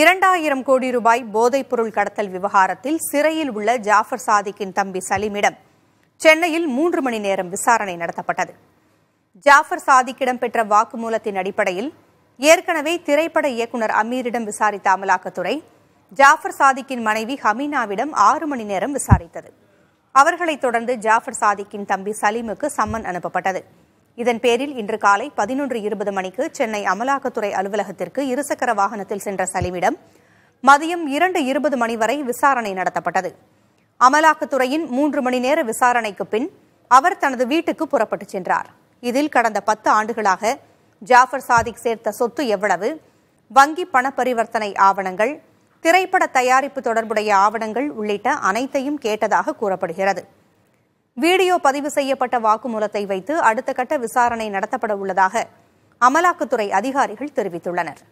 இரண்டாயிரம் கோடி ரூபாய் போதைப் பொருள் கடத்தல் விவகாரத்தில் சிறையில் உள்ள ஜாஃபர் சாதிக்கின் தம்பி சலீமிடம் சென்னையில் மூன்று மணி நேரம் விசாரணை நடத்தப்பட்டது ஜாஃபர் சாதிக்கிடம் பெற்ற வாக்குமூலத்தின் அடிப்படையில் ஏற்கனவே திரைப்பட இயக்குநர் அமீரிடம் விசாரித்த அமலாக்கத்துறை ஜாஃபர் சாதிக்கின் மனைவி ஹமீனாவிடம் ஆறு மணி நேரம் விசாரித்தது அவர்களைத் தொடர்ந்து ஜாஃபர் சாதிக்கின் தம்பி சலீமுக்கு சம்மன் அனுப்பப்பட்டது இதன் பேரில் இன்று காலை பதினொன்று இருபது மணிக்கு சென்னை அமலாக்கத்துறை அலுவலகத்திற்கு இருசக்கர வாகனத்தில் சென்ற சலீமிடம் மதியம் இரண்டு இருபது மணி வரை விசாரணை நடத்தப்பட்டது அமலாக்கத்துறையின் மூன்று மணி நேர விசாரணைக்கு பின் அவர் தனது வீட்டுக்கு புறப்பட்டுச் சென்றார் இதில் கடந்த பத்து ஆண்டுகளாக ஜாஃபர் சாதிக் சேர்த்த சொத்து எவ்வளவு வங்கி பண பரிவர்த்தனை ஆவணங்கள் திரைப்பட தயாரிப்பு தொடர்புடைய ஆவணங்கள் உள்ளிட்ட அனைத்தையும் கேட்டதாக கூறப்படுகிறது வீடியோ பதிவு செய்யப்பட்ட வாக்குமூலத்தை வைத்து அடுத்த கட்ட விசாரணை நடத்தப்பட உள்ளதாக அமலாக்கத்துறை அதிகாரிகள் தெரிவித்துள்ளனர்